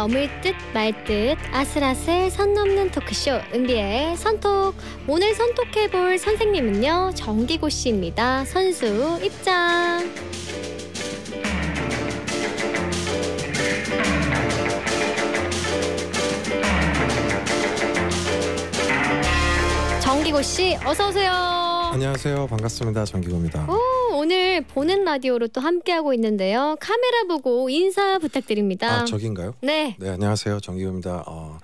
넘을 듯말듯 아슬아슬 선 넘는 토크쇼 은비의 선톡 오늘 선톡해볼 선생님은요 정기고 씨입니다 선수 입장 정기고 씨 어서 오세요 안녕하세요. 반갑습니다. 정기고입니다. 오 오늘 보는 라디오로 또 함께하고 있는데요. 카메라 보고 인사 부탁드립니다. 아, 저긴가요? 네. 네, 안녕하세요. 정기우입니다. 어,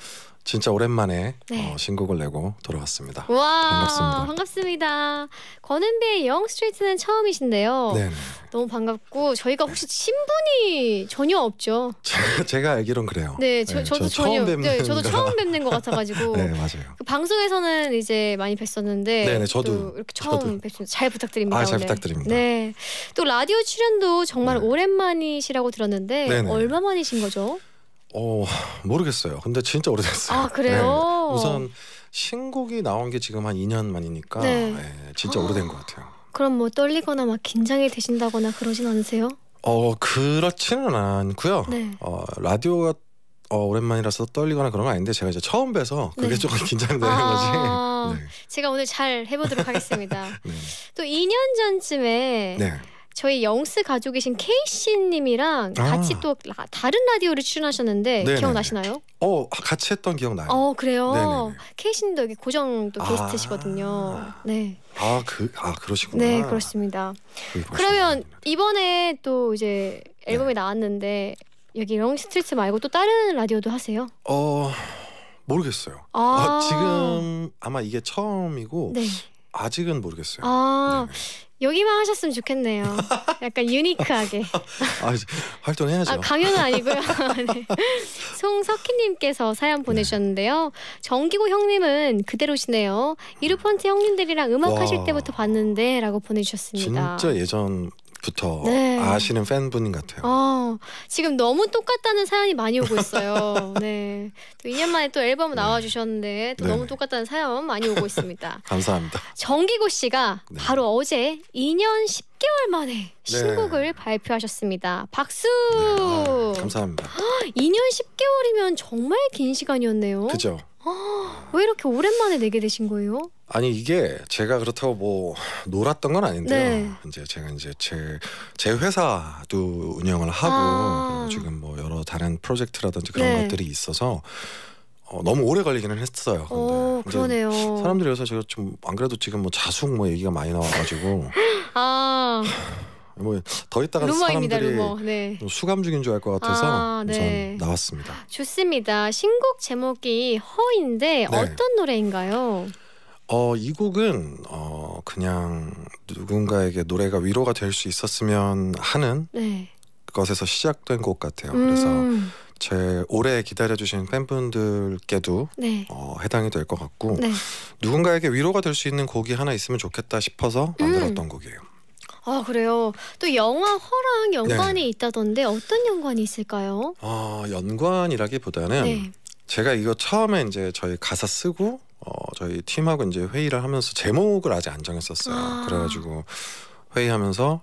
진짜 오랜만에 네. 어, 신곡을 내고 돌아왔습니다. 와 반갑습니다. 반갑습니다. 권은비영스트레트는 처음이신데요. 네. 너무 반갑고 저희가 혹시 신분이 전혀 없죠. 제가 알기론 그래요. 네, 저, 네, 저도 전혀. 처음 네, 뵙는 네, 저도 처음 뵙는 것 같아가지고. 네, 맞아요. 그 방송에서는 이제 많이 뵀었는데. 네, 네, 저도 이렇게 처음 뵙습니다. 잘 부탁드립니다. 아, 잘 오늘. 부탁드립니다. 네, 또 라디오 출연도 정말 네. 오랜만이시라고 들었는데 얼마만이신 거죠? 어 모르겠어요. 근데 진짜 오래됐어요. 아 그래요? 네. 우선 신곡이 나온 게 지금 한 2년 만이니까 네. 네, 진짜 오래된 것 같아요. 그럼 뭐 떨리거나 막 긴장이 되신다거나 그러진 않으세요? 어 그렇지는 않고요. 네. 어 라디오가 어, 오랜만이라서 떨리거나 그런 건 아닌데 제가 이제 처음 뵈서 그게 네. 조금 긴장되는 아 거지. 네. 제가 오늘 잘 해보도록 하겠습니다. 네. 또 2년 전쯤에 네. 저희 영스 가족이신 케이씨님이랑 아. 같이 또 라, 다른 라디오를 출연하셨는데 네네 기억나시나요? 어 같이 했던 기억나요. 어 그래요. 케이씨님도 여기 고정 또 아. 게스트시거든요. 네. 아그아 그, 아, 그러시구나. 네 그렇습니다. 그러면 이번에 또 이제 네. 앨범이 네. 나왔는데 여기 영스트리트 말고 또 다른 라디오도 하세요? 어 모르겠어요. 아. 아. 지금 아마 이게 처음이고. 네. 아직은 모르겠어요. 아 네네. 여기만 하셨으면 좋겠네요. 약간 유니크하게. 아, 활동해야죠. 아, 강연은 아니고요. 네. 송석희님께서 사연 네. 보내주셨는데요. 정기고 형님은 그대로시네요. 이루펀트 형님들이랑 음악 하실 때부터 봤는데라고 보내주셨습니다. 진짜 예전 시작부터 네. 아시는 팬분 같아요. 어, 지금 너무 똑같다는 사연이 많이 오고 있어요. 네. 또 2년 만에 또 앨범 네. 나와주셨는데 또 네. 너무 똑같다는 사연 많이 오고 있습니다. 감사합니다. 정기고 씨가 네. 바로 어제 2년 10개월 만에 네. 신곡을 발표하셨습니다. 박수! 아, 감사합니다. 2년 10개월이면 정말 긴 시간이었네요. 그죠. 아, 왜 이렇게 오랜만에 내게 되신 거예요? 아니 이게 제가 그렇다고 뭐 놀았던 건 아닌데요. 네. 이제 제가 이제 제 제 회사도 운영을 하고 아. 지금 뭐 여러 다른 프로젝트라든지 그런 네. 것들이 있어서 어, 너무 오래 걸리기는 했어요. 오, 어, 그러네요. 사람들이 요새 제가 좀 안 그래도 지금 뭐 자숙 뭐 얘기가 많이 나와가지고 아. 뭐더 있다가 루머입니다, 사람들이 루머. 네. 수감 중인 줄 알 것 같아서 아, 네. 나왔습니다. 좋습니다. 신곡 제목이 허인데 네. 어떤 노래인가요? 어, 이 곡은 어, 그냥 누군가에게 노래가 위로가 될 수 있었으면 하는 네. 것에서 시작된 곡 같아요. 음. 그래서 제 오래 기다려주신 팬분들께도 네. 어, 해당이 될 것 같고 네. 누군가에게 위로가 될 수 있는 곡이 하나 있으면 좋겠다 싶어서 만들었던 음. 곡이에요. 아 그래요. 또 영화허랑 연관이 네. 있다던데 어떤 연관이 있을까요? 아 연관이라기보다는 네. 제가 이거 처음에 이제 저희 가사 쓰고 어, 저희 팀하고 이제 회의를 하면서 제목을 아직 안 정했었어요. 아. 그래가지고 회의하면서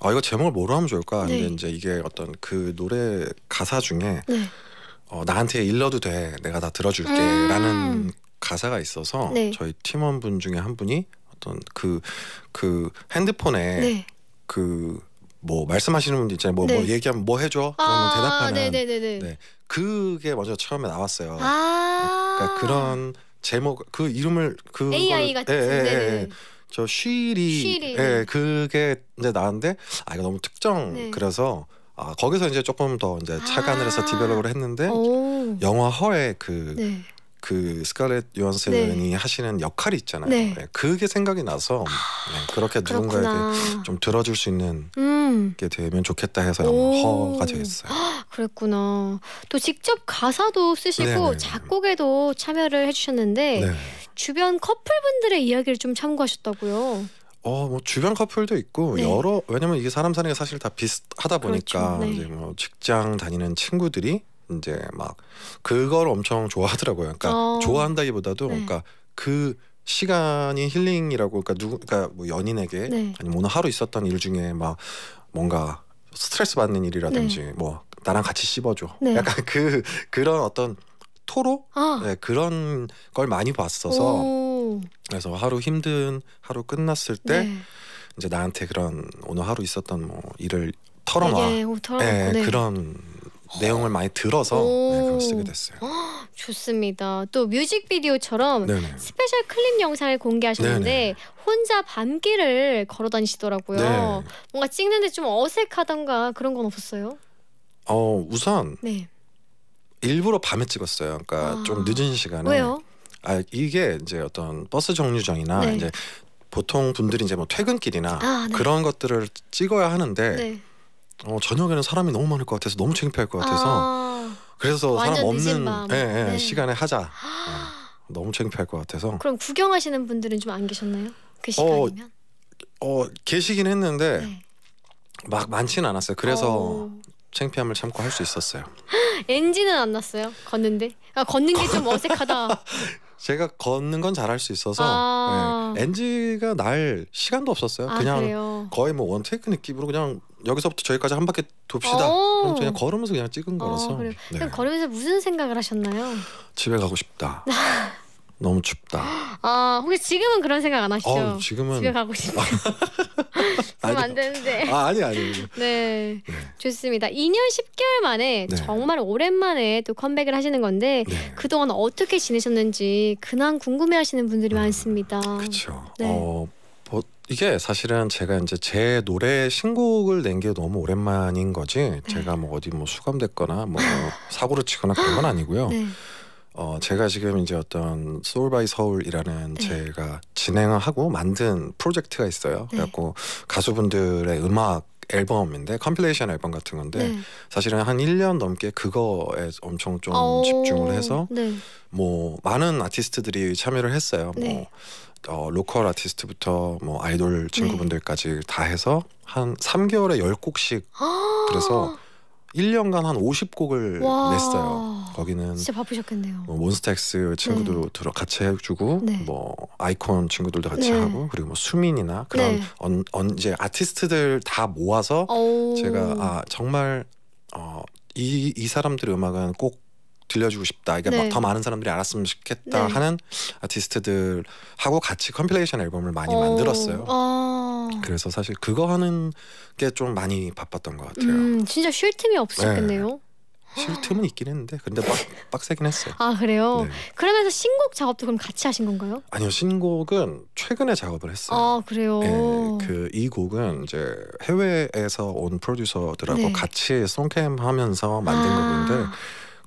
아 이거 제목을 뭐로 하면 좋을까? 근데 네. 이제 이게 어떤 그 노래 가사 중에 네. 어, 나한테 일러도 돼, 내가 다 들어줄게라는 음. 가사가 있어서 네. 저희 팀원분 중에 한 분이 어떤 그그 그 핸드폰에 네. 그뭐 말씀하시는 분들 있잖아요. 뭐, 뭐 네. 뭐 얘기하면 뭐 해줘? 그런아 대답하는 네네네네. 네. 그게 먼저 처음에 나왔어요. 아 그러니까 그런 제목 그 이름을 그 AI 예, 같은 예, 예, 예. 저 쉬리, 쉬리 예 그게 이제 나왔는데 아 이거 너무 특정 네. 그래서 아 거기서 이제 조금 더 이제 착안을 해서 아 디벨롭을 했는데 영화 허의 그 네. 그 스칼렛 요한슨이 네. 하시는 역할이 있잖아요. 네. 네, 그게 생각이 나서 아, 네, 그렇게 누군가에게 좀 들어줄 수 있는 음. 게 되면 좋겠다 해서 허가 되겠어요. 그랬구나. 또 직접 가사도 쓰시고 네, 네. 작곡에도 참여를 해주셨는데 주변 커플분들의 이야기를 좀 참고하셨다고요. 어, 뭐 주변 커플도 있고 네. 여러 왜냐면 이게 사람 사는 게 사실 다 비슷하다 보니까 그렇죠, 네. 이제 뭐 직장 다니는 친구들이 이제 막 그걸 엄청 좋아하더라고요. 그러니까 어. 좋아한다기보다도 네. 그러니까 그 시간이 힐링이라고 그러니까 누구 그러니까 뭐 연인에게 네. 아니면 오늘 하루 있었던 일 중에 막 뭔가 스트레스 받는 일이라든지 네. 뭐 나랑 같이 씹어줘. 네. 약간 그 그런 어떤 토로 아. 네, 그런 걸 많이 봤어서 오. 그래서 하루 힘든 하루 끝났을 때 네. 이제 나한테 그런 오늘 하루 있었던 뭐 일을 털어놔. 예, 예 털 예, 네. 그런 내용을 많이 들어서 네, 그걸 쓰게 됐어요. 좋습니다. 또 뮤직비디오처럼 네네. 스페셜 클립 영상을 공개하셨는데 네네. 혼자 밤길을 걸어다니시더라고요. 네. 뭔가 찍는데 좀 어색하던가 그런 건 없었어요? 어 우선 네. 일부러 밤에 찍었어요. 그러니까 아. 좀 늦은 시간에. 왜요? 아 이게 이제 어떤 버스 정류장이나 네. 이제 보통 분들이 이제 뭐 퇴근길이나 아, 네. 그런 것들을 찍어야 하는데. 네. 어, 저녁에는 사람이 너무 많을 것 같아서 너무 창피할 것 같아서 아, 그래서 사람 없는 예, 예, 네. 시간에 하자. 예, 너무 창피할 것 같아서. 그럼 구경하시는 분들은 좀 안 계셨나요? 그 어, 시간이면? 어, 어 계시긴 했는데 네. 막 많진 않았어요. 그래서 오. 어. 창피함을 참고 할 수 있었어요. 엔진은 안 났어요. 걷는데 아, 걷는 게 좀 어색하다. 제가 걷는 건 잘할 수 있어서 아~ 네. 예, NG가 날 시간도 없었어요. 아, 그냥 그래요? 거의 뭐 원테이크 느낌으로 그냥 여기서부터 저기까지 한 바퀴 돕시다. 어. 그냥 걸으면서 그냥 찍은 어, 거라서. 그럼 네. 걸으면서 무슨 생각을 하셨나요? 집에 가고 싶다. 너무 춥다. 아 혹시 지금은 그런 생각 안 하시죠? 어, 지금은 집에 가고 싶다. 지금 안 되는데. 아 아니 아니. 네. 네, 좋습니다. 2년 10개월 만에 네. 정말 오랜만에 또 컴백을 하시는 건데 네. 그동안 어떻게 지내셨는지 근황 궁금해하시는 분들이 음, 많습니다. 그렇죠. 어, 뭐, 이게 사실은 제가 이제 제 노래 신곡을 낸 게 너무 오랜만인 거지. 네. 제가 뭐 어디 뭐 수감됐거나 뭐 사고를 치거나 그런 건 아니고요. 네. 어, 제가 지금 이제 어떤 소울 바이 서울이라는 네. 제가 진행하고 만든 프로젝트가 있어요. 네. 그래갖고 가수분들의 음악 앨범인데 컴필레이션 앨범 같은 건데 네. 사실은 한 1년 넘게 그거에 엄청 좀 오, 어, 집중을 해서 네. 뭐 많은 아티스트들이 참여를 했어요. 뭐 네. 어, 로컬 아티스트부터 뭐 아이돌 네. 친구분들까지 다 해서 한 3개월에 10곡씩 아. 그래서 1년간 한 50곡을 와. 냈어요. 거기는 진짜 바쁘셨겠네요. 뭐 몬스타엑스 친구도 네. 들어 같이 해주고 네. 뭐 아이콘 친구들도 같이 네. 하고 그리고 뭐 수민이나 그런 네. 언, 언, 이제 아티스트들 다 모아서 오. 제가 아 정말 어, 이, 이 사람들의 음악은 꼭 들려주고 싶다. 이게 네. 더 많은 사람들이 알았으면 좋겠다 네. 하는 아티스트들하고 같이 컴필레이션 앨범을 많이 오. 어. 만들었어요. 아. 그래서 사실 그거 하는 게 좀 많이 바빴던 것 같아요. 음, 진짜 쉴 틈이 없었겠네요. 네. 틈은 있긴 했는데 근데 빡, 빡세긴 했어요. 아 그래요? 네. 그러면서 신곡 작업도 그럼 같이 하신 건가요? 아니요 신곡은 최근에 작업을 했어요. 아 그래요? 네, 예, 그이 곡은 이제 해외에서 온 프로듀서들하고 네. 같이 송캠 하면서 만든 아. 곡인데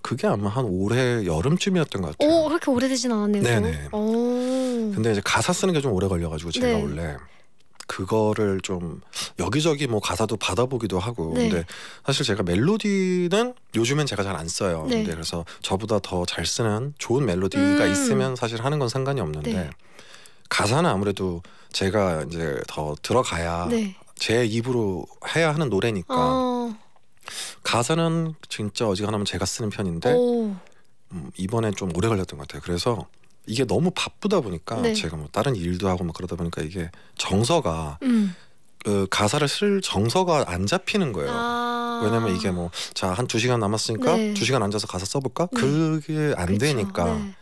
그게 아마 한 올해 여름쯤이었던 것 같아요. 오 그렇게 오래되진 않았네요. 네네. 오. 근데 이제 가사 쓰는 게 좀 오래 걸려가지고 제가 네. 원래 그거를 좀 여기저기 뭐 가사도 받아보기도 하고 네. 근데 사실 제가 멜로디는 요즘엔 제가 잘 안 써요. 네. 근데 그래서 저보다 더 잘 쓰는 좋은 멜로디가 음. 있으면 사실 하는 건 상관이 없는데 네. 가사는 아무래도 제가 이제 더 들어가야 네. 제 입으로 해야 하는 노래니까. 어. 가사는 진짜 어지간하면 제가 쓰는 편인데 음, 이번에 좀 오래 걸렸던 것 같아요. 그래서 이게 너무 바쁘다 보니까 네. 제가 뭐 다른 일도 하고 막 그러다 보니까 이게 정서가 음. 그 가사를 쓸 정서가 안 잡히는 거예요. 아. 왜냐면 이게 뭐자한두 시간 남았으니까 네. 두 시간 앉아서 가사 써볼까? 네. 그게 안 그쵸. 되니까. 네.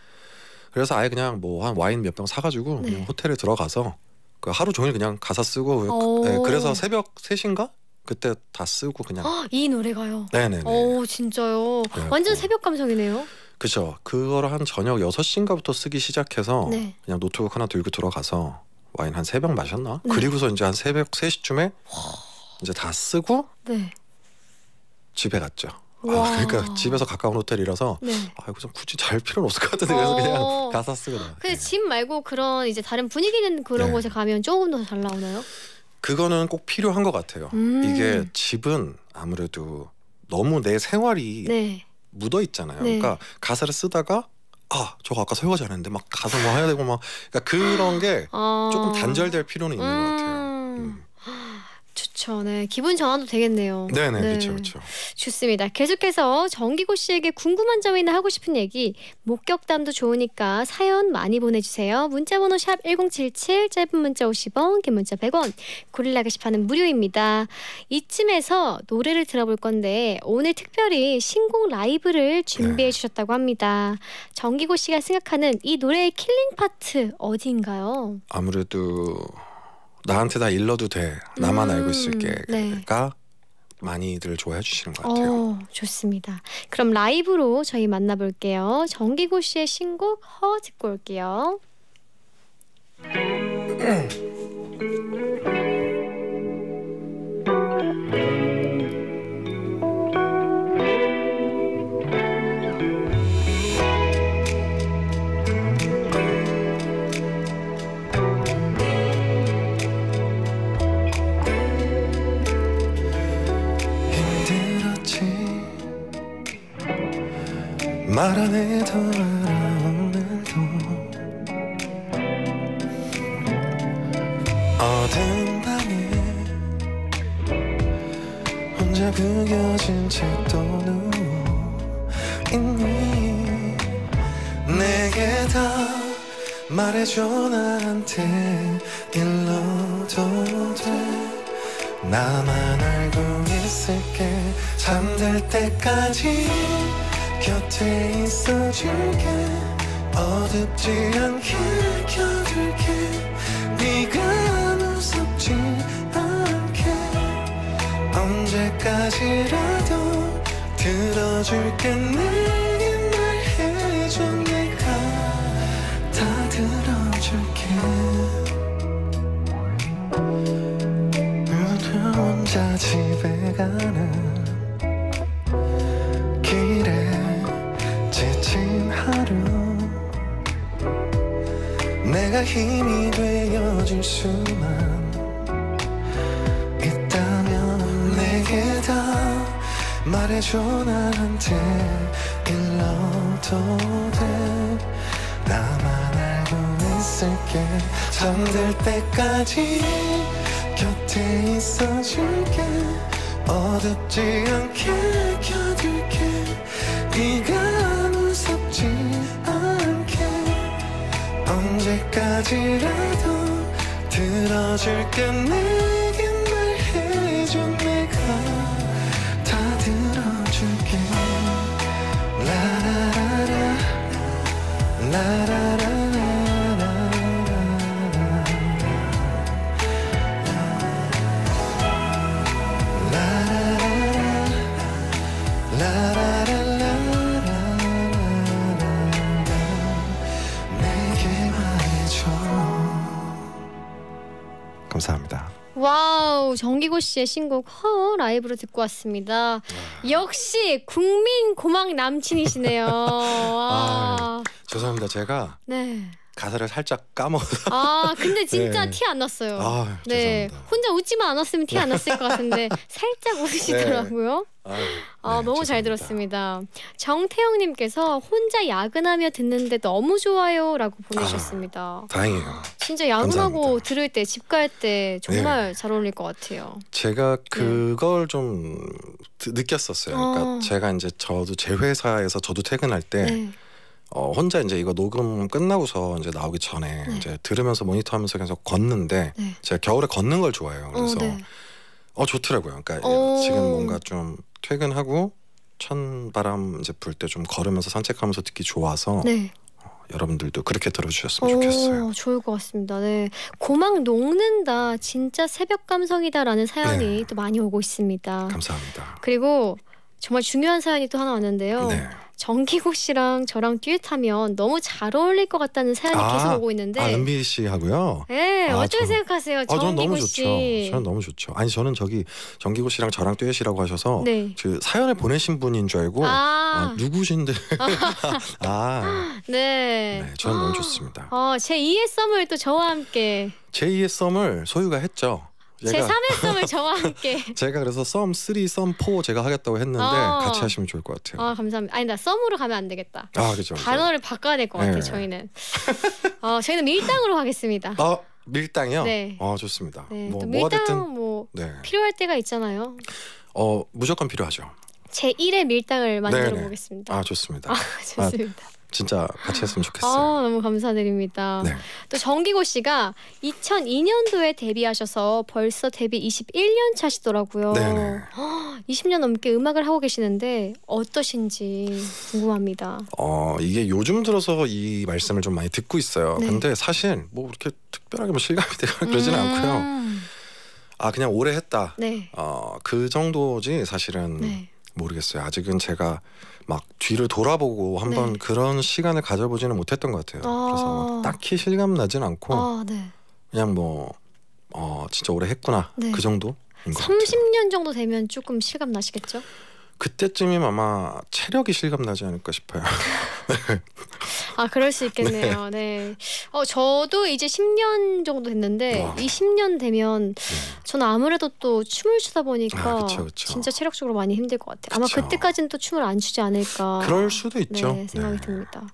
그래서 아예 그냥 뭐 한 와인 몇 병 사가지고 그냥 네. 호텔에 들어가서 그 하루 종일 그냥 가사 쓰고 그, 예, 래서 새벽 3시인가 그때 다 쓰고 그냥 아, 이 노래가요. 네네네. 오 어, 진짜요. 네, 완전 새벽 감성이네요. 그죠. 그거한 저녁 6시인가부터 쓰기 시작해서 네. 그냥 노트북 하나 들고 들어가서 와인 한 3병 마셨나? 네. 그리고서 이제 한 새벽 3시쯤에 이제 다 쓰고 네. 집에 갔죠. 아, 그러니까 집에서 가까운 호텔이라서 네. 아 이거 좀 굳이 잘 필요는 없을 것 같은데 그래서 그냥 어. 가사 쓰거나. 근데 집 말고 그런 이제 다른 분위기 있는 그런 네. 곳에 가면 조금 더 잘 나오나요? 그거는 꼭 필요한 것 같아요. 음. 이게 집은 아무래도 너무 내 생활이 네. 묻어 있잖아요. 네. 그러니까 가사를 쓰다가 아 저거 아까 설거지 안 했는데 막 가서 뭐 해야 되고 막 그러니까 그런 게 어... 조금 단절될 필요는 있는 음... 것 같아요. 음. 음. 그렇죠. 네. 기분 전환도 되겠네요. 네네. 네. 그렇죠. 그렇죠. 좋습니다. 계속해서 정기고 씨에게 궁금한 점이나 하고 싶은 얘기, 목격담도 좋으니까 사연 많이 보내주세요. 문자번호 샵 1077, 짧은 문자 50원, 긴 문자 100원, 고릴라 게시판은 무료입니다. 이쯤에서 노래를 들어볼 건데 오늘 특별히 신곡 라이브를 준비해 네. 주셨다고 합니다. 정기고 씨가 생각하는 이 노래의 킬링 파트 어디인가요? 아무래도 나한테 다 일러도 돼. 나만 음, 알고 있을게가 네. 그러니까 많이들 좋아해 주시는 것 같아요. 어, 좋습니다. 그럼 라이브로 저희 만나볼게요. 정기고 씨의 신곡 허 듣고 올게요. 말안 해도 알아 오늘도 어두방에 혼자 그려진 책도 누워 있니 내게 다 말해줘 나한테 일러도 돼 나만 알고 있을게 잠들 때까지 곁에 있어줄게 어둡지 않게 켜줄게 네가 무섭지 않게 언제까지라도 들어줄게 내게 말해줘 내가 다 들어줄게 눈 혼자 집에 가는 힘이 되어줄 수만 있다면 내게 다 말해줘 나한테 일러도 돼 나만 알고 있을게 잠들 때까지 곁에 있어줄게 어둡지 않게 켜둘게 네가 언제까지라도 들어줄게 내게 말해줘 내가 다 들어줄게 라라라라 라라라 오, 정기고 씨의 신곡 허 라이브로 듣고 왔습니다. 역시 국민 고막 남친이시네요. 아, 네. 죄송합니다. 제가 네. 가사를 살짝 까먹어. 아 근데 진짜 네. 티안 났어요. 아, 네. 죄송합니다. 혼자 웃지만 않았으면 티 안 났을 것 같은데 네. 살짝 웃으시더라고요. 아, 네. 아유, 너무 죄송합니다. 잘 들었습니다. 정태영님께서 혼자 야근하며 듣는데 너무 좋아요라고 보내셨습니다. 아, 다행이에요. 진짜 야근하고 감사합니다. 들을 때 집 갈 때 정말 네. 잘 어울릴 것 같아요. 제가 그걸 좀 느꼈었어요. 그러니까 아. 제가 이제 저도 제 회사에서 저도 퇴근할 때. 어, 혼자 이제 이거 녹음 끝나고서 이제 나오기 전에 네. 이제 들으면서 모니터하면서 계속 걷는데 네. 제가 겨울에 걷는 걸 좋아해요. 어, 그래서 어, 네. 어 좋더라고요. 그러니까 예, 어... 지금 뭔가 좀 퇴근하고 찬바람 이제 불 때 좀 걸으면서 산책하면서 듣기 좋아서 네. 어, 여러분들도 그렇게 들어주셨으면 좋겠어요. 오, 좋을 것 같습니다. 네, 고막 녹는다, 진짜 새벽 감성이다라는 사연이 네. 또 많이 오고 있습니다. 감사합니다. 그리고 정말 중요한 사연이 또 하나 왔는데요. 네. 정기국 씨랑 저랑 듀엣하면 너무 잘 어울릴 것 같다는 사연이 아, 계속 오고 있는데 예, 아, 은비 씨하고요? 네, 아, 어떻게 저는, 생각하세요? 아, 저는 너무 좋죠. 저는 너무 좋죠. 아니 저는 저기 정기국 씨랑 저랑 듀엣이라고 하셔서 네. 그 사연을 보내신 분인 줄 알고 아, 아 누구신데? 아, 네. 네, 저는 너무 좋습니다. 어, 제 2의 썸을 또 저와 함께 제2의 썸을 소유가 했죠. 제 3의 썸을 저와 함께 제가 그래서 썸 3, 썸 4 제가 하겠다고 했는데 어. 같이 하시면 좋을 것 같아요. 아 감사합니다. 아니 나 썸으로 가면 안 되겠다. 아 그렇죠. 단어를 바꿔야 될 것 같아요. 네. 저희는 어, 저희는 밀당으로 가겠습니다. 어 밀당이요? 네. 어 좋습니다. 네, 뭐, 밀당 뭐가 뭐 네. 필요할 때가 있잖아요. 어 무조건 필요하죠. 제 1의 밀당을 만들어 네네. 보겠습니다. 아 좋습니다. 아, 좋습니다. 아, 진짜 같이 했으면 좋겠어요. 아, 너무 감사드립니다. 네. 또 정기고 씨가 2002년도에 데뷔하셔서 벌써 데뷔 21년 차시더라고요. 네 20년 넘게 음악을 하고 계시는데 어떠신지 궁금합니다. 어, 이게 요즘 들어서 이 말씀을 좀 많이 듣고 있어요. 네. 근데 사실 뭐 그렇게 특별하게 뭐 실감이 되거나 그러지음 않고요. 아, 그냥 오래 했다. 네. 어, 그 정도지 사실은 네. 모르겠어요. 아직은 제가 막 뒤를 돌아보고 한번 네. 그런 시간을 가져보지는 못했던 것 같아요. 아 그래서 딱히 실감 나진 않고 아, 네. 그냥 뭐 어, 진짜 오래 했구나 네. 그 정도. 30년 정도 되면 조금 실감 나시겠죠? 그때쯤이면 아마 체력이 실감나지 않을까 싶어요. 아 그럴 수 있겠네요. 네. 네. 어, 저도 이제 10년 정도 됐는데 와. 이 10년 되면 네. 저는 아무래도 또 춤을 추다 보니까 아, 그쵸, 그쵸. 진짜 체력적으로 많이 힘들 것 같아요. 아마 그때까지는또 춤을 안 추지 않을까. 그럴 수도 네, 있죠. 네, 생각이 네. 듭니다.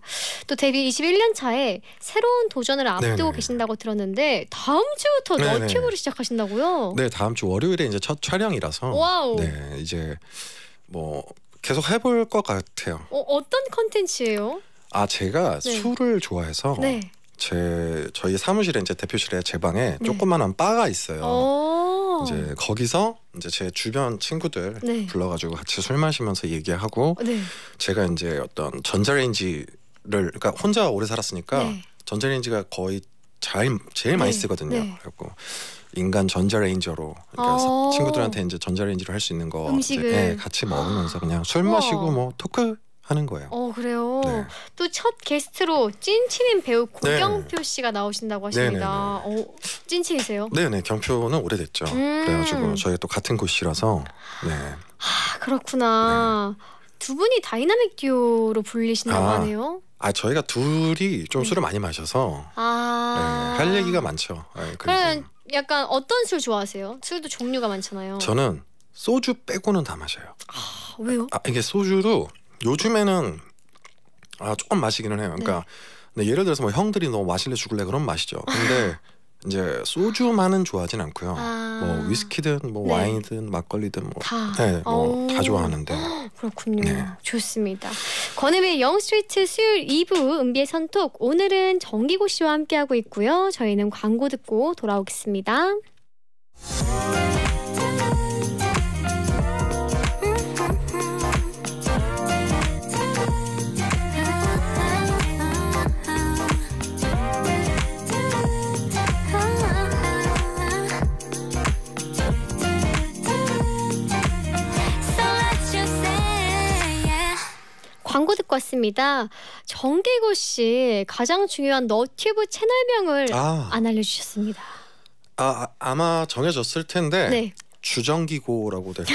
또 데뷔 21년 차에 새로운 도전을 앞두고 네네. 계신다고 들었는데 다음 주부터 너튜브를 시작하신다고요? 네, 다음 주 월요일에 이제 첫 촬영이라서 와우. 네, 이제 뭐 계속 해볼 것 같아요. 어, 어떤 컨텐츠예요? 아 제가 네. 술을 좋아해서 네. 제 저희 사무실에 이제 대표실에 제 방에 네. 조그만한 바가 있어요. 어. 이제 거기서 이제 제 주변 친구들 네. 불러가지고 같이 술 마시면서 얘기하고 네. 제가 이제 어떤 전자레인지를 그러니까 혼자 오래 살았으니까 네. 전자레인지가 거의 잘, 제일 많이 네. 쓰거든요. 네. 그래갖고 인간 전자레인저로 그러니까 어. 친구들한테 이제 전자레인지를할 수 있는 거 음식을. 이제, 같이 먹으면서 그냥 술 마시고 뭐 토크 하는 거예요. 어 그래요. 네. 또첫 게스트로 찐친인 배우 고경표 네. 씨가 나오신다고 하십니다. 네, 네, 네. 어, 찐친이세요? 네네 경표는 오래됐죠. 음. 그래가지고 저희또 같은 곳이라서. 네. 아 그렇구나. 두 분이 다이나믹 듀오로 불리신다고 아. 하네요. 아 저희가 둘이 좀 술을 많이 마셔서 아. 할 얘기가 많죠. 아, 그럼 약간 어떤 술 좋아하세요? 술도 종류가 많잖아요. 저는 소주 빼고는 다 마셔요. 아, 왜요? 아, 이게 소주로 요즘에는 아 조금 마시기는 해요. 그러니까 네. 예를 들어서 뭐 형들이 너 마실래 죽을래 그런 마시죠 근데 이제 소주만은 좋아하진 않고요. 아. 뭐 위스키든 뭐 네. 와인이든 막걸리든 뭐 다, 네, 뭐 좋아하는데. 그렇군요. 네. 좋습니다. 권혜배 영스트리트 수요일 2부 은비의 선톡 오늘은 정기고 씨와 함께하고 있고요. 저희는 광고 듣고 돌아오겠습니다. 광고 듣고 왔습니다. 정기고 씨 가장 중요한 너튜브 채널명을 아. 안 알려주셨습니다. 아, 아, 마 정해졌을 텐데 네. 주정기고라고 될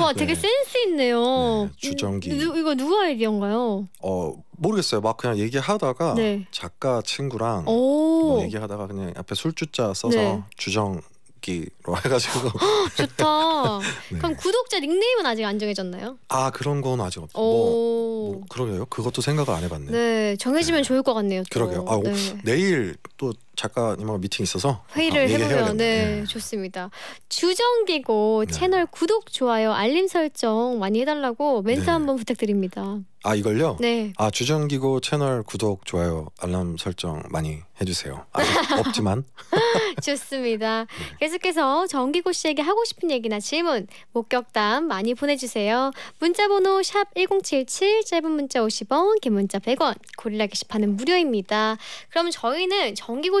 와, 되게 네. 센스 있네요. 네, 음, 주정기. 누, 이거 누구 아이디어인가요? 어, 모르겠어요. 막 그냥 얘기하다가 네. 작가 친구랑 뭐 얘기하다가 그냥 앞에 술주자 써서 네. 주정 듣기로 해가지고 좋다. 네. 그럼 구독자 닉네임은 아직 안 정해졌나요? 아 그런 건 아직 없. 뭐, 뭐 그러게요. 그것도 생각을 안 해봤네요. 네 정해지면 네. 좋을 것 같네요. 또. 그러게요. 아, 네. 내일 또 작가님하고 미팅 있어서 회의를 아, 해보면 네, 네, 좋습니다. 주정기고 네. 채널 구독, 좋아요, 알림 설정 많이 해달라고 멘트 네. 한번 부탁드립니다. 아 이걸요? 네. 아 주정기고 채널 구독, 좋아요, 알람 설정 많이 해주세요. 아직 없지만. 좋습니다. 네. 계속해서 정기고 씨에게 하고 싶은 얘기나 질문, 목격담 많이 보내주세요. 문자번호 샵 #1077 짧은 문자 50원, 긴 문자 100원, 고릴라 게시판은 무료입니다. 그럼 저희는 정기고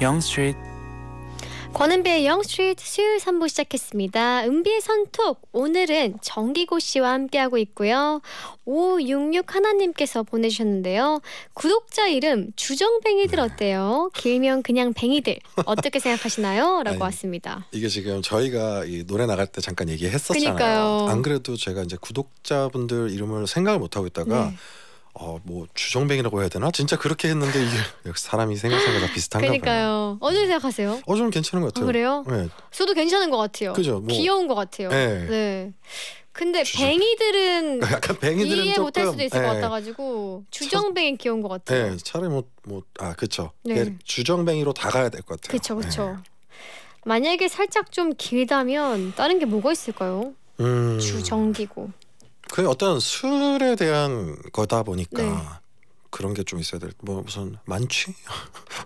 영스트리트 권은비의 영스트리트 수요일 3부 시작했습니다. 은비의 선톡 오늘은 정기고 씨와 함께하고 있고요. 566 하나님께서 보내주셨는데요. 구독자 이름 주정뱅이들 어때요? 길면 그냥 뱅이들 어떻게 생각하시나요? 라고 아니, 왔습니다. 이게 지금 저희가 노래 나갈 때 잠깐 얘기했었잖아요. 그러니까요. 안 그래도 제가 이제 구독자분들 이름을 생각을 못하고 있다가 네. 어뭐 주정뱅이라고 해야 되나? 진짜 그렇게 했는데 이게 사람이 생각보다 비슷한가 그러니까요. 어떻게 생각하세요? 어좀 괜찮은 것 아, 같아요. 아, 그래요? 네. 저도 괜찮은 것 같아요. 그죠? 뭐... 귀여운 것 같아요. 네. 네. 근데 주정... 뱅이들은 약간 뱅이들은 이해 못할 수도 있을 네. 것 같아가지고 주정뱅이 차... 귀여운 것 같아요. 네, 차라리 뭐 뭐아 그쵸. 네. 네 주정뱅이로 다 가야 될 것 같아요. 그쵸 그쵸. 네. 만약에 살짝 좀 길다면 다른 게 뭐가 있을까요? 음... 주정기고. 그 어떤 술에 대한 거다 보니까 네. 그런 게 좀 있어야 될. 뭐 무슨 만취?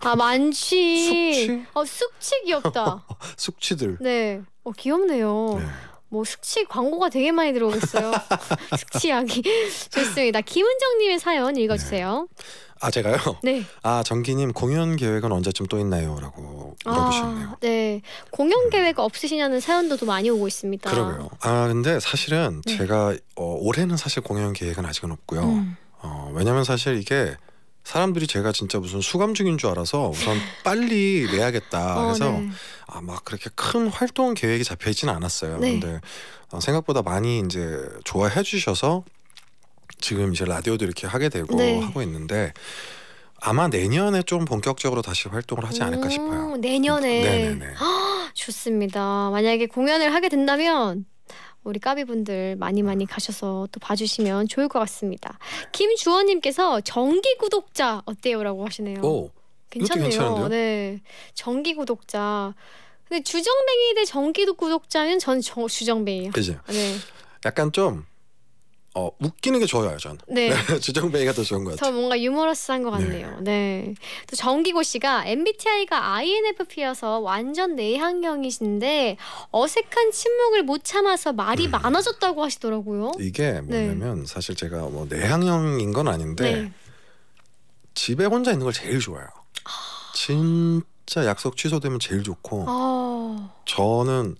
아 만취. 숙취? 어 숙취 귀엽다. 숙취들. 네. 어 귀엽네요. 네. 뭐 숙취 광고가 되게 많이 들어오겠어요. 숙취약이 좋습니다. 김은정님의 사연 읽어주세요. 네. 아 제가요? 네. 아 정기님 공연 계획은 언제쯤 또 있나요?라고 물어보셨네요. 아, 네. 공연 계획 없으시냐는 사연도 좀 많이 오고 있습니다. 그러고요. 아 근데 사실은 네. 제가 어, 올해는 사실 공연 계획은 아직은 없고요. 음. 어, 왜냐면 사실 이게 사람들이 제가 진짜 무슨 수감 중인 줄 알아서 우선 빨리 내야겠다 어, 해서 어, 네. 아막 그렇게 큰 활동 계획이 잡혀 있지는 않았어요. 네. 근데 어, 생각보다 많이 이제 좋아해 주셔서 지금 이제 라디오도 이렇게 하게 되고 네. 하고 있는데 아마 내년에 좀 본격적으로 다시 활동을 하지 않을까 싶어요. 음, 내년에. 네네네. 아, 좋습니다. 만약에 공연을 하게 된다면 우리 까비분들 많이 많이 가셔서 또 봐주시면 좋을 것 같습니다. 김주원님께서 정기 구독자 어때요라고 하시네요. 오, 괜찮네요. 네, 정기 구독자. 근데 주정뱅이 대 정기 구독자는 전 주정뱅이요. 그죠. 네. 약간 좀어 웃기는 게 좋아요 전. 네. 네 주정뱅이가 더 좋은 것 같아요. 저 뭔가 유머러스한 것 같네요. 네. 네. 또 정기고 씨가 MBTI가 INFP여서 완전 내향형이신데 어색한 침묵을 못 참아서 말이 음. 많아졌다고 하시더라고요. 이게 네. 뭐냐면 네. 사실 제가 뭐 내향형인 건 아닌데 네. 집에 혼자 있는 걸 제일 좋아요 아. 진짜 약속 취소되면 제일 좋고 아. 저는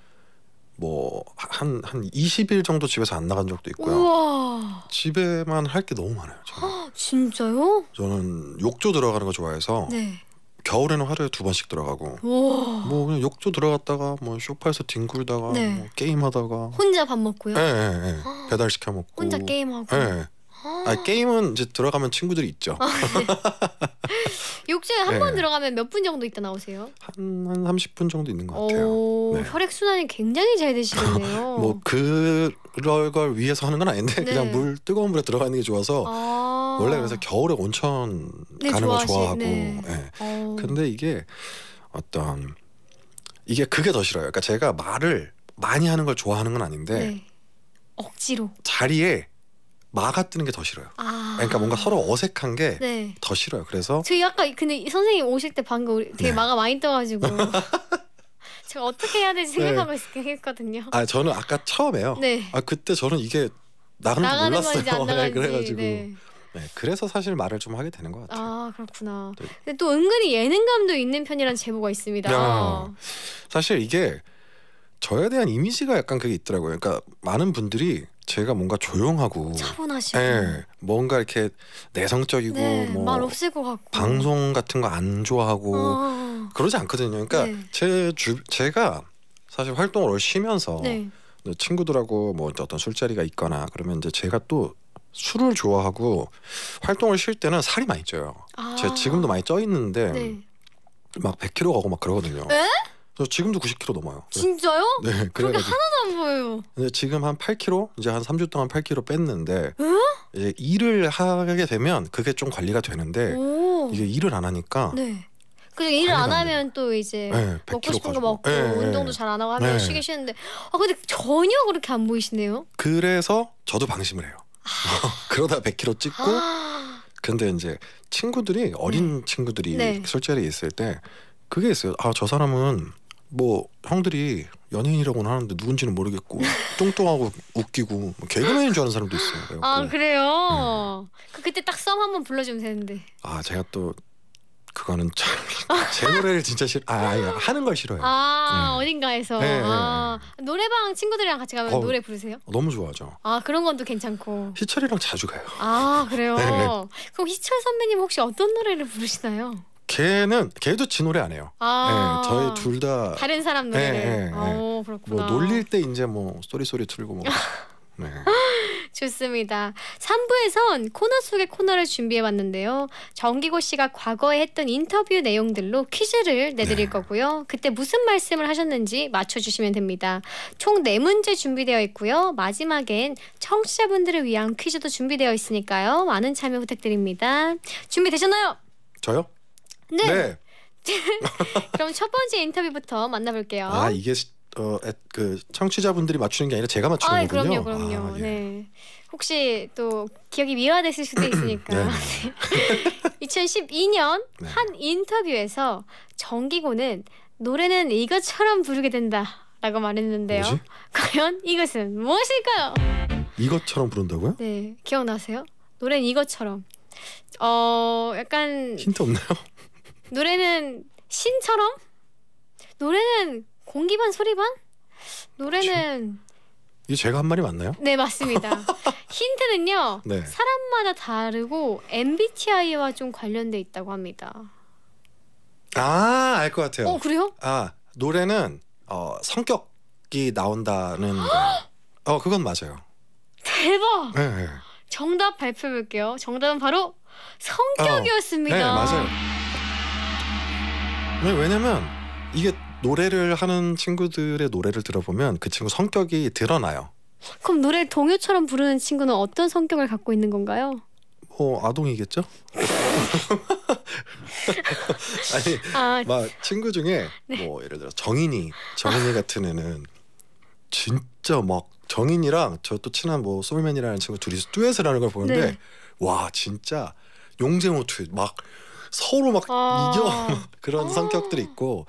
뭐한한 한 20일 정도 집에서 안 나간 적도 있고요. 우와. 집에만 할 게 너무 많아요. 저 진짜요? 저는 욕조 들어가는 거 좋아해서 네. 겨울에는 하루에 두 번씩 들어가고 우와. 뭐 그냥 욕조 들어갔다가 뭐쇼파에서 뒹굴다가 네. 뭐 게임하다가 혼자 밥 먹고요. 예, 예, 예. 배달 시켜 먹고 혼자 게임하고. 예, 예. 아, 게임은 이제 들어가면 친구들이 있죠. 아, 네. 욕조에 한번 네. 들어가면 몇 분 정도 있다 나오세요? 한, 한 30분 정도 있는 것 같아요. 오, 네. 혈액 순환이 굉장히 잘 되시겠네요. 뭐 그럴 걸 위해서 하는 건 아닌데 네. 그냥 물 뜨거운 물에 들어가 있는 게 좋아서 아 원래 그래서 겨울에 온천 네, 가는 거 좋아하고. 네. 어. 근데 이게 어떤 이게 그게 더 싫어요. 그러니까 제가 말을 많이 하는 걸 좋아하는 건 아닌데 억지로 자리에 마가 뜨는 게 더 싫어요. 아... 그러니까 뭔가 서로 어색한 게더 네. 싫어요. 그래서 저희 아까 근데 선생님 오실 때 방금 되게 네. 마가 많이 떠가지고 제가 어떻게 해야 될지 생각하고 네. 있었거든요. 아 저는 아까 처음에요. 네. 아 그때 저는 이게 나가는, 나가 몰랐어요. 네, 그래가지고. 네. 네, 그래서 사실 말을 좀 하게 되는 것 같아요. 아 그렇구나. 네. 근데 또 은근히 예능감도 있는 편이라 제보가 있습니다. 야, 사실 이게 저에 대한 이미지가 약간 그게 있더라고요. 그러니까 많은 분들이 제가 뭔가 조용하고 차분하시고 예, 뭔가 이렇게 내성적이고 네, 뭐말 없을 것 같고 방송 같은 거 안 좋아하고 아. 그러지 않거든요. 그러니까 네. 제 주, 제가 사실 활동을 쉬면서 네. 네. 친구들하고 뭐 어떤 술자리가 있거나 그러면 이제 제가 또 술을 좋아하고 활동을 쉴 때는 살이 많이 쪄요. 아. 제가 지금도 많이 쪄 있는데 네. 막 100kg 가고 막 그러거든요. 에? 저 지금도 90kg 넘어요. 네. 진짜요? 네. 그게 하나도 안 보여요. 근데 지금 한 8kg 이제 한 3주 동안 8kg 뺐는데 응? 이제 일을 하게 되면 그게 좀 관리가 되는데 오. 이게 일을 안 하니까 네. 그냥 일을 안 하면 또 이제 네, 먹고 싶은 거 먹고 네, 네. 운동도 잘 안 하고 하면 네. 쉬기 쉬는데 아 근데 전혀 그렇게 안 보이시네요. 그래서 저도 방심을 해요. 그러다 100kg 찍고 아. 근데 이제 친구들이 어린 네. 친구들이 술자리에 있을 때 그게 있어요. 아 저 사람은 뭐 형들이 연예인이라고는 하는데 누군지는 모르겠고 뚱뚱하고 웃기고 뭐 개그맨인 줄 아는 사람도 있어요. 그래갖고. 아 그래요. 음. 그 그때 딱 썸 한번 불러주면 되는데. 아 제가 또 그거는 참제 노래를 진짜 싫. 아 아니, 하는 걸 싫어요. 아 네. 어딘가에서 네, 네 아, 네. 노래방 친구들이랑 같이 가면 어, 노래 부르세요? 너무 좋아하죠. 아 그런 건또 괜찮고. 희철이랑 자주 가요. 아 그래요. 네, 그럼 희철 선배님 혹시 어떤 노래를 부르시나요? 걔는 걔도 진 노래 안 해요. 아 네, 저희 둘 다 다른 사람 노래를. 네, 네, 어, 네, 그렇구나. 뭐 놀릴 때 이제 뭐 소리 소리 틀고 뭐. 네. 좋습니다. 3부에선 코너 속의 코너를 준비해봤는데요. 정기고 씨가 과거에 했던 인터뷰 내용들로 퀴즈를 내드릴 네. 거고요. 그때 무슨 말씀을 하셨는지 맞춰주시면 됩니다. 총 4문제 준비되어 있고요. 마지막엔 청취자분들을 위한 퀴즈도 준비되어 있으니까요. 많은 참여 부탁드립니다. 준비되셨나요? 저요? 네. 네. 그럼 첫 번째 인터뷰부터 만나볼게요. 아 이게 어그 청취자분들이 맞추는 게 아니라 제가 맞추는 아, 거군요. 그럼요, 그럼요. 아, 예. 네. 혹시 또 기억이 미화됐을 수도 있으니까. 2012년 네. 한 인터뷰에서 정기고는 노래는 이것처럼 부르게 된다라고 말했는데요. 뭐지? 과연 이것은 무엇일까요? 이것처럼 부른다고요? 네, 기억나세요? 노래는 이것처럼. 어, 약간 힌트 없나요? 노래는 신처럼? 노래는 공기반 소리반? 노래는 이 제가 한 말이 맞나요? 네 맞습니다. 힌트는요 네. 사람마다 다르고 MBTI와 좀 관련돼 있다고 합니다. 아 알 것 같아요. 어 그래요? 아 노래는 어, 성격이 나온다는 어 그건 맞아요. 대박. 네, 네. 정답 발표해볼게요. 정답은 바로 어. 성격이었습니다. 어, 네 맞아요. 네, 왜냐면 이게 노래를 하는 친구들의 노래를 들어보면 그 친구 성격이 드러나요. 그럼 노래 동요처럼 부르는 친구는 어떤 성격을 갖고 있는 건가요? 뭐 아동이겠죠? 아니, 아, 막 친구 중에 네. 뭐 예를 들어 정인이, 정인이 같은 애는 진짜 막 정인이랑 저 또 친한 뭐 소울맨이라는 친구 둘이 듀엣을 하는 걸 보는데 네. 와 진짜 용재모투 막 서로 막아 이겨 그런 아 성격들이 있고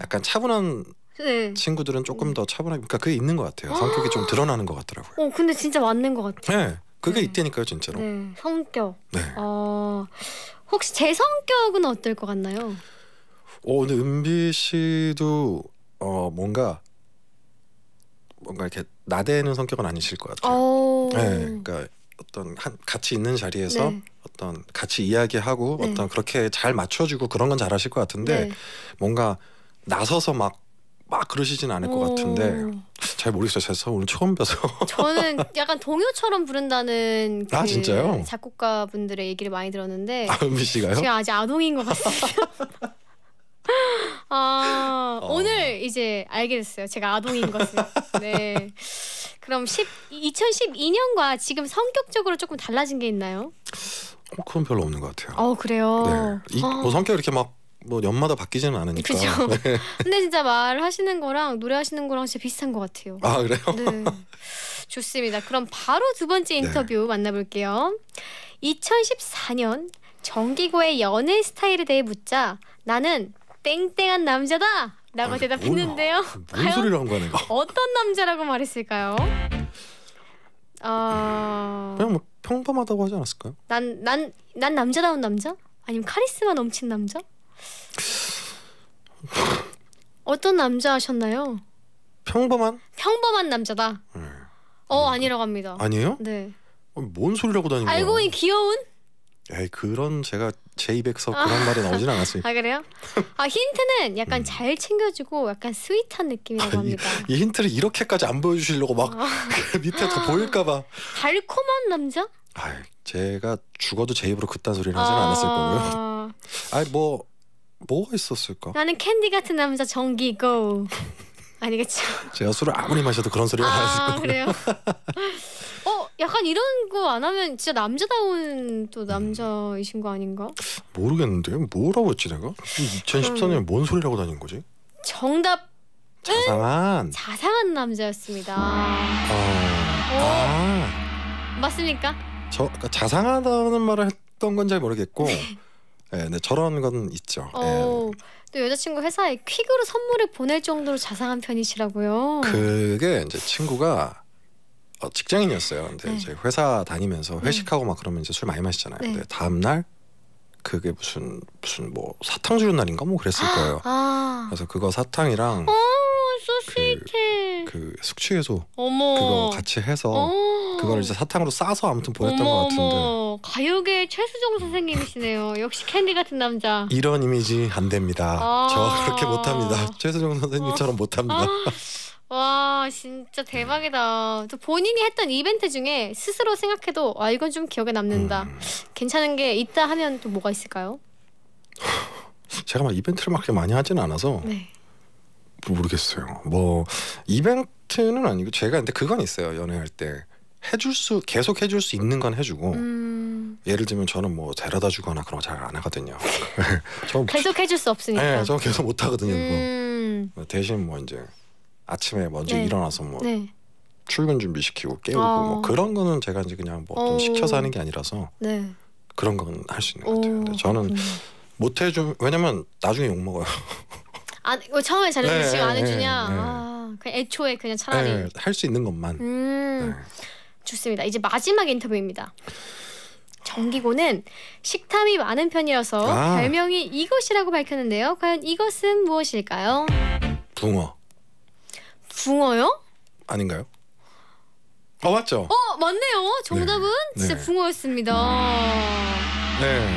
약간 차분한 네. 친구들은 조금 더 차분하게 그러니까 그게 있는 것 같아요. 아. 성격이 좀 드러나는 것 같더라고요. 어 근데 진짜 맞는 것 같아요. 네. 그게 네. 있다니까요 진짜로. 네. 성격. 네. 어, 혹시 제 성격은 어떨 것 같나요? 어 근데 은비 씨도 어 뭔가 뭔가 이렇게 나대는 성격은 아니실 것 같아요. 어. 네, 그러니까 어떤 한 같이 있는 자리에서 네. 어떤 같이 이야기하고 네. 어떤 그렇게 잘 맞춰주고 그런 건 잘하실 것 같은데 네. 뭔가 나서서 막 막 그러시진 않을 것 오. 같은데 잘 모르겠어요. 제가 오늘 처음 봐서 저는 약간 동요처럼 부른다는 아, 그 아, 진짜요? 작곡가 분들의 얘기를 많이 들었는데 아, 은비 씨가요? 제가 아직 아동인 것 같습니다. 아, 어. 오늘 이제 알게 됐어요. 제가 아동인 것을. 네. 그럼 10, 2012년과 지금 성격적으로 조금 달라진 게 있나요? 그건 별로 없는 것 같아요. 어 그래요. 네. 이, 뭐 성격 이렇게 막 뭐 연마다 바뀌지는 않으니까. 그죠. 네. 근데 진짜 말하시는 거랑 노래하시는 거랑 진짜 비슷한 것 같아요. 아 그래요? 네. 좋습니다. 그럼 바로 두 번째 네. 인터뷰 네. 만나볼게요. 2014년 정기고의 연애 스타일에 대해 묻자 나는 땡땡한 남자다 라고 아 대답했는데요. 뭔 소리를 한 거야 내가. 어떤 남자라고 말했을까요? 어... 그냥 뭐 평범하다고 하지 않았을까요? 난 난 난 남자다운 남자? 아니면 카리스마 넘친 남자? 어떤 남자 셨나요 평범한? 평범한 남자다. 네. 어 아니라고 합니다. 아니에요? 네. 어, 뭔 소리라고 다니는 거야? 알고 보 귀여운? 에이 그런 제가 제이백서 그런 말이 나오진 않았어요. 아 그래요? 아 힌트는 약간 음. 잘 챙겨주고 약간 스윗한 느낌이라고 합니다. 이, 이 힌트를 이렇게까지 안 보여주시려고 막 아. 밑에 더 보일까봐. 달콤한 남자? 아 제가 죽어도 제 입으로 그딴 소리를 하지는 아. 않았을 거고요. 아 뭐 뭐가 있었을까? 나는 캔디 같은 남자 정기 고. 아니겠죠. 제가 술을 아무리 마셔도 그런 소리가 아, 나왔을 거예요. 그래요? 약간 이런 거 안 하면 진짜 남자다운 또 남자이신 거 아닌가? 모르겠는데 뭐라고 했지 내가? 2014년에 음. 뭔 소리라고 다닌 거지? 정답 자상한 자상한 남자였습니다. 어. 어... 아... 맞습니까? 저 그러니까 자상하다는 말을 했던 건 잘 모르겠고 네, 네, 저런 건 있죠. 어, 네. 또 여자친구 회사에 퀵으로 선물을 보낼 정도로 자상한 편이시라고요. 그게 이제 친구가 어, 직장인이었어요. 근데 네. 이제 회사 다니면서 네. 회식하고 막 그러면 이제 술 많이 마시잖아요. 네. 근데 다음 날 그게 무슨 무슨 뭐 사탕 주는 날인가 뭐 그랬을 아, 거예요. 아. 그래서 그거 사탕이랑 오, 어, 그, 그 숙취해소 어머. 그거 같이 해서 오. 어. 그걸 이제 사탕으로 싸서 아무튼 보냈던 어머, 것 같은데 어머. 가요계 최수종 선생님이시네요. 역시 캔디 같은 남자. 이런 이미지 안 됩니다. 아. 저 그렇게 못합니다. 최수종 선생님처럼 아. 못합니다. 와 진짜 대박이다. 또 본인이 했던 이벤트 중에 스스로 생각해도 아 이건 좀 기억에 남는다. 음. 괜찮은 게 있다 하면 또 뭐가 있을까요? 제가 막 이벤트를 막 그렇게 많이 하지는 않아서 네. 뭐 모르겠어요. 뭐 이벤트는 아니고 제가 근데 그건 있어요. 연애할 때 해줄 수 계속 해줄 수 있는 건 해주고 음... 예를 들면 저는 뭐 데려다 주거나 그런 거 잘 안 하거든요. 뭐 계속 해줄 수 없으니까. 네, 저 계속 못 하거든요. 음... 뭐 대신 뭐 이제 아침에 먼저 네. 일어나서 뭐 네. 출근 준비 시키고 깨우고 뭐 어. 뭐 그런 거는 제가 이제 그냥 뭐 어. 시켜서 하는 게 아니라서 네. 그런 건 할 수 있는 것 같아요. 근데 어. 저는 음. 못 해주 왜냐면 나중에 욕 먹어요. 아, 네, 안 아, 처음에 잘해주지 네, 안 해주냐. 네. 아, 그냥 애초에 그냥 차라리 네, 할수 있는 것만. 음. 좋습니다. 이제 마지막 인터뷰입니다. 정기고는 식탐이 많은 편이어서 아. 별명이 이것이라고 밝혔는데요. 과연 이것은 무엇일까요? 붕어. 붕어요? 아닌가요? 어 맞죠? 어 맞네요. 정답은 네. 진짜 네. 붕어였습니다. 네.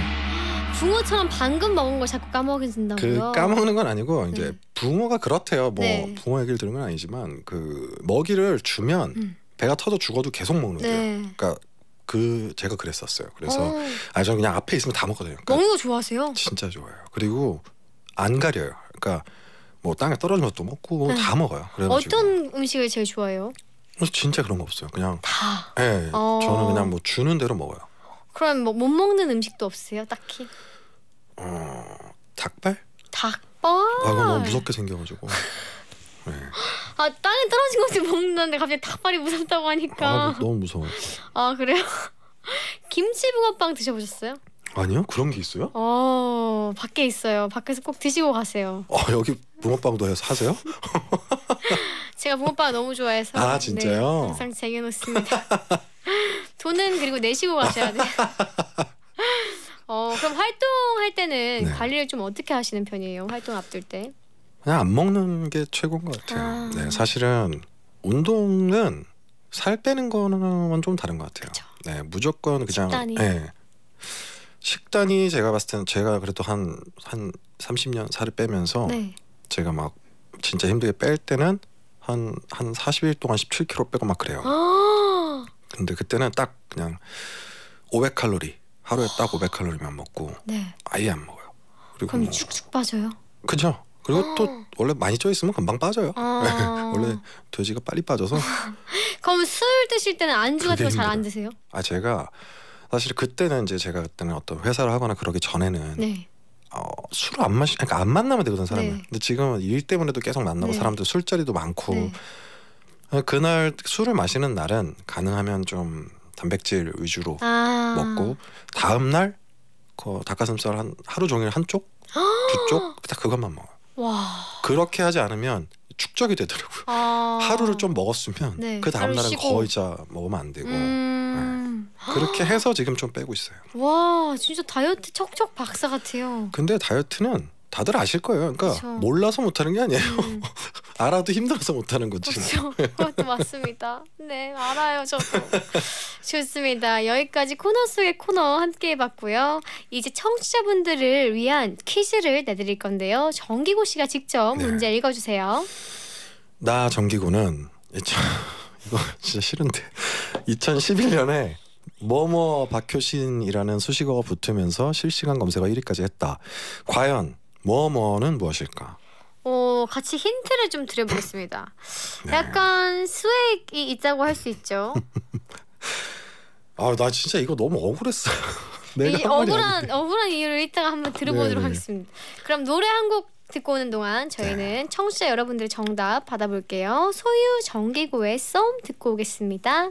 붕어처럼 방금 먹은 걸 자꾸 까먹어진다고요? 그 까먹는 건 아니고 이제 네. 붕어가 그렇대요. 뭐 네. 붕어 얘기를 들은 건 아니지만 그 먹이를 주면 음. 배가 터져 죽어도 계속 먹는 거요 네. 그러니까 그 제가 그랬었어요. 그래서 어. 아 저는 그냥 앞에 있으면 다 먹거든요. 그러니까 먹는 거 좋아하세요? 진짜 좋아요. 그리고 안 가려요. 그러니까 뭐 땅에 떨어진 것도 먹고 뭐다 네. 먹어요. 그래가지고. 어떤 음식을 제일 좋아해요? 진짜 그런 거 없어요. 그냥 다. 예, 예. 어. 저는 그냥 뭐 주는 대로 먹어요. 그럼 뭐 못 먹는 음식도 없으세요, 딱히? 어, 닭발? 닭발. 아, 너무 무섭게 생겨가지고. 예. 아, 땅에 떨어진 것을 먹는데 갑자기 닭발이 무섭다고 하니까. 아, 너무 무서워. 아, 그래요? 김치 붕어빵 드셔보셨어요? 아니요 그런 게 있어요? 어 밖에 있어요. 밖에서 꼭 드시고 가세요. 어 여기 붕어빵도 해서 하세요? 제가 붕어빵 너무 좋아해서 아 진짜요? 네, 항상 쟁여놓습니다. 돈은 그리고 내시고 가셔야 돼요. 어 그럼 활동할 때는 네. 관리를 좀 어떻게 하시는 편이에요? 활동 앞둘 때? 그냥 안 먹는 게 최고인 것 같아요. 아. 네 사실은 운동은 살 빼는 거는 좀 다른 것 같아요. 그쵸. 네 무조건 그냥 식단이. 네. 식단이 제가 봤을 때는 제가 그래도 한 한 30년 살을 빼면서 네. 제가 막 진짜 힘들게 뺄 때는 한 한 40일 동안 17kg 빼고 막 그래요. 아. 근데 그때는 딱 그냥 500칼로리 하루에 딱 500칼로리만 먹고 네. 아예 안 먹어요. 그리고 그럼 뭐, 쭉쭉 빠져요. 그죠. 그리고 또 아. 원래 많이 쪄 있으면 금방 빠져요. 아. 네. 원래 돼지가 빨리 빠져서. 그럼 술 드실 때는 안주가 더잘안 드세요? 아 제가 사실 그때는 이제 제가 그때는 어떤 회사를 하거나 그러기 전에는 네. 어, 술을 안 마시 그러니까 안 만나면 되거든 사람을 네. 근데 지금은 일 때문에도 계속 만나고 네. 사람들 술자리도 많고 네. 어, 그날 술을 마시는 날은 가능하면 좀 단백질 위주로 아 먹고 다음 날 그 닭가슴살 한 하루 종일 한쪽 두쪽딱 그것만 먹어. 와. 그렇게 하지 않으면 축적이 되더라고요. 아... 하루를 좀 먹었으면 네, 그 다음 날은 거의자 먹으면 안 되고 음... 네. 그렇게 아. 해서 지금 좀 빼고 있어요. 와 진짜 다이어트 척척 박사 같아요. 근데 다이어트는 다들 아실 거예요. 그러니까 그쵸. 몰라서 못하는 게 아니에요. 음. 알아도 힘들어서 못하는 거지. 그렇죠. 맞습니다. 네, 알아요. 저도. 좋습니다. 여기까지 코너 속의 코너 함께 해봤고요. 이제 청취자분들을 위한 퀴즈를 내드릴 건데요. 정기고 씨가 직접 네. 문제 읽어주세요. 나 정기고는 이거 진짜 싫은데 2011년에 뭐뭐 박효신이라는 수식어가 붙으면서 실시간 검색어 1위까지 했다. 과연 뭐뭐는 무엇일까? 어, 같이 힌트를 좀 드려보겠습니다. 네. 약간 스웩이 있다고 할 수 있죠. 아, 나 진짜 이거 너무 억울했어. 내가 이, 억울한 억울한 이유를 이따가 한번 들어보도록 네네. 네, 네. 하겠습니다. 그럼 노래 한 곡 듣고 오는 동안 저희는 네. 청취자 여러분들의 정답 받아볼게요. 소유 정기고의 썸 듣고 오겠습니다.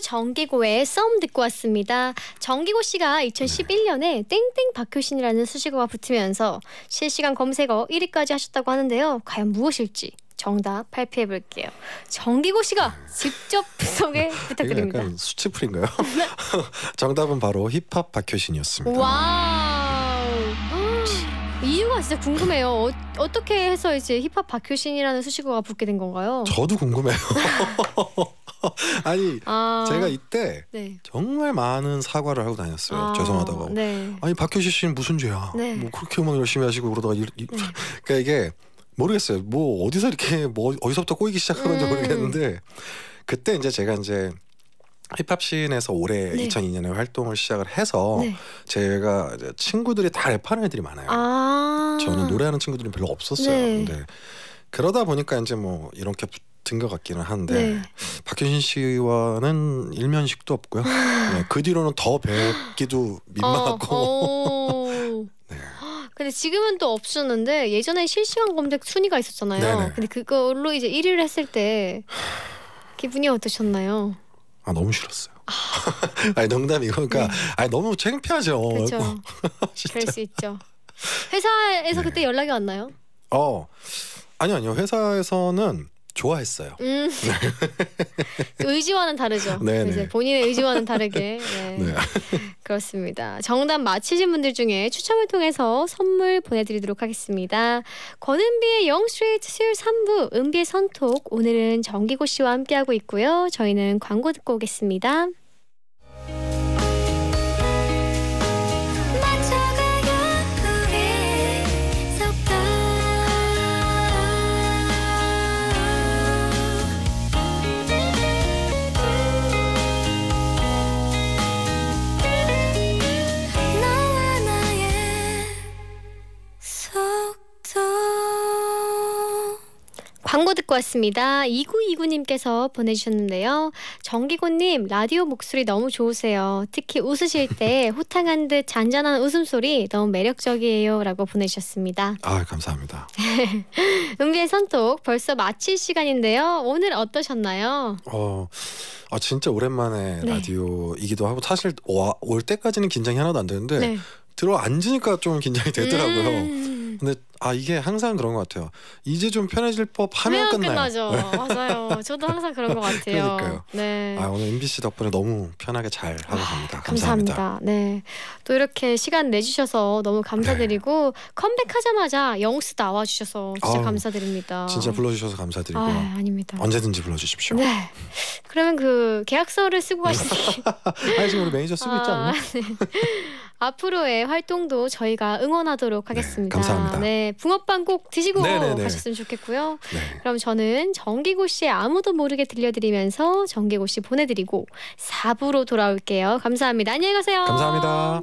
정기고의 썸 듣고 왔습니다. 정기고 씨가 2011년에 땡땡 박효신이라는 수식어가 붙으면서 실시간 검색어 1위까지 하셨다고 하는데요. 과연 무엇일지 정답 발표해 볼게요. 정기고 씨가 직접 소개 부탁드립니다. 약간 수치풀인가요? 정답은 바로 힙합 박효신이었습니다. 와 이유가 진짜 궁금해요. 어, 떻게 해서 이제 힙합 박효신이라는 수식어가 붙게 된 건가요? 저도 궁금해요. 아니 아... 제가 이때 네. 정말 많은 사과를 하고 다녔어요. 아... 죄송하다고. 네. 아니 박효신 씨는 무슨 죄야? 네. 뭐 그렇게 음악 뭐 열심히 하시고 그러다가 이, 이, 네. 그러니까 이게 모르겠어요. 뭐 어디서 이렇게 뭐 어디서부터 꼬이기 시작하는지 음... 모르겠는데 그때 이제 제가 이제 힙합 씬에서 올해 네. 2002년에 활동을 시작을 해서 네. 제가 친구들이 다 랩하는 애들이 많아요. 아 저는 노래하는 친구들이 별로 없었어요. 네. 근데 그러다 보니까 이제 뭐 이렇게 같은 것 같기는 한데 네. 박효신 씨와는 일면식도 없고요. 네, 그 뒤로는 더 뵙기도 민망하고. 어, 어. 네. 근데 지금은 또 없었는데 예전에 실시간 검색 순위가 있었잖아요. 네네. 근데 그걸로 이제 1위를 했을 때 기분이 어떠셨나요? 아 너무 싫었어요. 아. 아니 농담이고 그러니까 네. 아니 너무 창피하죠. 그렇죠. 그럴 수 있죠. 회사에서 네. 그때 연락이 왔나요? 어아니 아니요 회사에서는 좋아했어요. 음. 그 의지와는 다르죠. 네네. 네. 본인의 의지와는 다르게. 네. 네. 그렇습니다. 정답 맞히신 분들 중에 추첨을 통해서 선물 보내드리도록 하겠습니다. 권은비의 영스트레트 수요일 3부 은비의 선톡 오늘은 정기고 씨와 함께하고 있고요. 저희는 광고 듣고 오겠습니다. 광고 듣고 왔습니다. 2929님께서 보내주셨는데요. 정기곤님 라디오 목소리 너무 좋으세요. 특히 웃으실 때 호탕한 듯 잔잔한 웃음소리 너무 매력적이에요. 라고 보내주셨습니다. 아 감사합니다. 은비의 선톡 벌써 마칠 시간인데요. 오늘 어떠셨나요? 어, 아 진짜 오랜만에 네. 라디오이기도 하고 사실 와, 올 때까지는 긴장이 하나도 안 되는데 네. 들어 앉으니까 좀 긴장이 되더라고요. 음. 근데 아 이게 항상 그런 것 같아요. 이제 좀 편해질 법 하면 끝나요. 죠 네. 맞아요. 저도 항상 그런 것 같아요. 그러니까요. 네. 아 오늘 MBC 덕분에 너무 편하게 잘 하고 아, 갑니다. 감사합니다. 감사합니다. 네. 또 이렇게 시간 내주셔서 너무 감사드리고 네. 컴백하자마자 영스 나와 주셔서 진짜 아 감사드립니다. 진짜 불러주셔서 감사드리고 아, 아닙니다. 언제든지 불러주십시오. 네. 그러면 그 계약서를 쓰고 가시지. 네. 아 지금 우리 매니저 쓰고 아, 있지 않나? 네. 앞으로의 활동도 저희가 응원하도록 네, 하겠습니다. 네, 감사합니다. 네, 붕어빵 꼭 드시고 네네네. 네, 네. 가셨으면 좋겠고요. 네. 그럼 저는 정기고 씨의 아무도 모르게 들려드리면서 정기고 씨 보내드리고 4부로 돌아올게요. 감사합니다. 안녕히 가세요. 감사합니다.